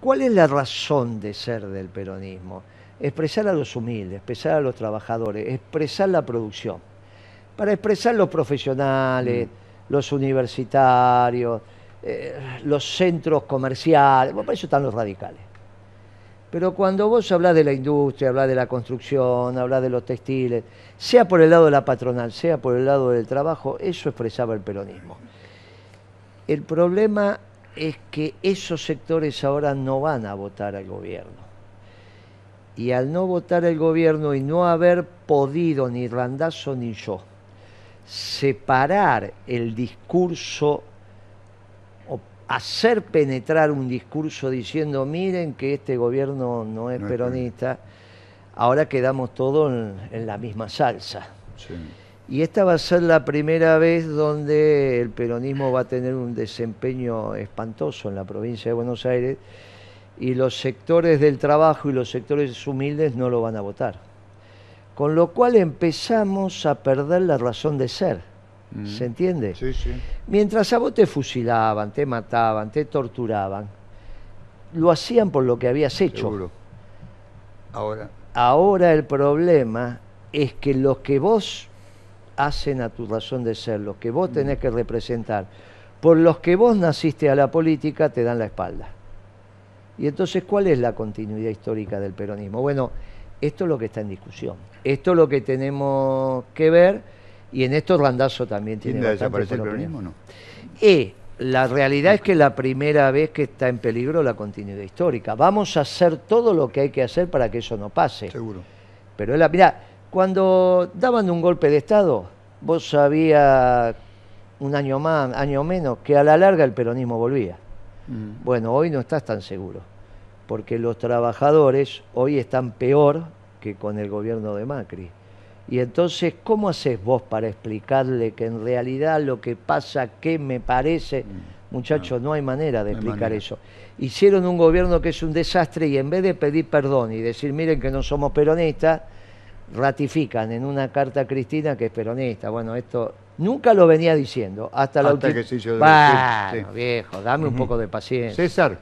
¿Cuál es la razón de ser del peronismo? Expresar a los humildes, expresar a los trabajadores, expresar la producción. Para expresar los profesionales, mm. los universitarios, eh, los centros comerciales, para eso están los radicales. Pero cuando vos hablás de la industria, hablás de la construcción, hablás de los textiles, sea por el lado de la patronal, sea por el lado del trabajo, eso expresaba el peronismo. El problema es que esos sectores ahora no van a votar al gobierno. Y al no votar el gobierno y no haber podido ni randazzo ni yo separar el discurso o hacer penetrar un discurso diciendo miren que este gobierno no es peronista, ahora quedamos todos en, la misma salsa. Y esta va a ser la primera vez donde el peronismo va a tener un desempeño espantoso en la provincia de Buenos Aires y los sectores del trabajo y los sectores humildes no lo van a votar. Con lo cual empezamos a perder la razón de ser. Mm. ¿Se entiende? Sí, sí. Mientras a vos te fusilaban, te mataban, te torturaban, lo hacían por lo que habías hecho. Ahora. Ahora el problema es que los que vos hacen a tu razón de ser, los que vos mm. tenés que representar, por los que vos naciste a la política, te dan la espalda. Y entonces, ¿cuál es la continuidad histórica del peronismo? Bueno, esto es lo que está en discusión, esto es lo que tenemos que ver, y en esto Randazo también tiene que desaparecer el peronismo o no? Y eh, la realidad es que la primera vez que está en peligro la continuidad histórica. Vamos a hacer todo lo que hay que hacer para que eso no pase. Seguro. Pero es la, mira, cuando daban un golpe de Estado, vos sabías un año más, año menos, que a la larga el peronismo volvía. Bueno, hoy no estás tan seguro, porque los trabajadores hoy están peor que con el gobierno de Macri. Y entonces, ¿cómo haces vos para explicarle que en realidad lo que pasa, que me parece? Mm. Muchachos, no. hay manera de explicar eso. Hicieron un gobierno que es un desastre y en vez de pedir perdón y decir, miren que no somos peronistas, ratifican en una carta a Cristina que es peronista. Bueno, esto nunca lo venía diciendo. Hasta, la última viejo, dame un poco de paciencia. César.